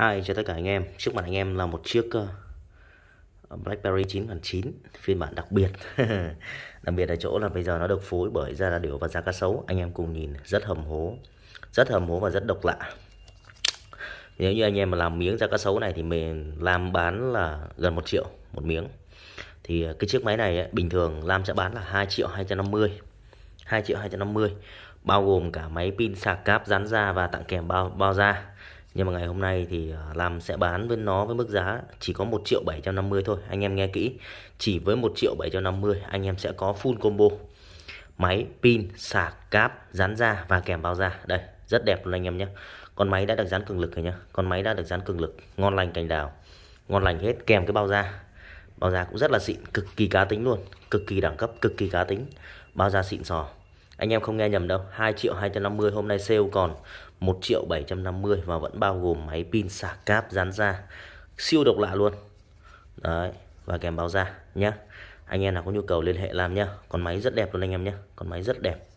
Hi, cho tất cả anh em. Trước mặt anh em là một chiếc ờ, BlackBerry 909 phiên bản đặc biệt. đặc biệt ở chỗ là bây giờ nó được phối bởi ra là điều và da cá sấu. Anh em cùng nhìn rất hầm hố, rất hầm hố và rất độc lạ. Nếu như anh em mà làm miếng da cá sấu này thì mình làm bán là gần 1 triệu một miếng. Thì ờ, cái chiếc máy này ấy, bình thường Lam sẽ bán là 2 triệu 250. 2 triệu 250 bao gồm cả máy pin sạc cáp dán da và tặng kèm bao bao da nhưng mà ngày hôm nay thì à, làm sẽ bán với nó với mức giá chỉ có 1 triệu 750 thôi anh em nghe kỹ chỉ với 1 triệu 750 anh em sẽ có full combo máy pin sạc cáp dán da và kèm bao da đây rất đẹp luôn anh em nhé con máy đã được dán cường lực rồi nhé con máy đã được dán cường lực ngon lành cành đào ngon lành hết kèm cái bao da bao da cũng rất là xịn cực kỳ cá tính luôn cực kỳ đẳng cấp cực kỳ cá tính bao da xịn sò anh em không nghe nhầm đâu, 2 triệu 250 hôm nay sale còn 1 triệu 750 và vẫn bao gồm máy pin sạc cáp dán ra Siêu độc lạ luôn. Đấy, và kèm báo da nhé Anh em nào có nhu cầu liên hệ làm nhá. Con máy rất đẹp luôn anh em nhé. Con máy rất đẹp.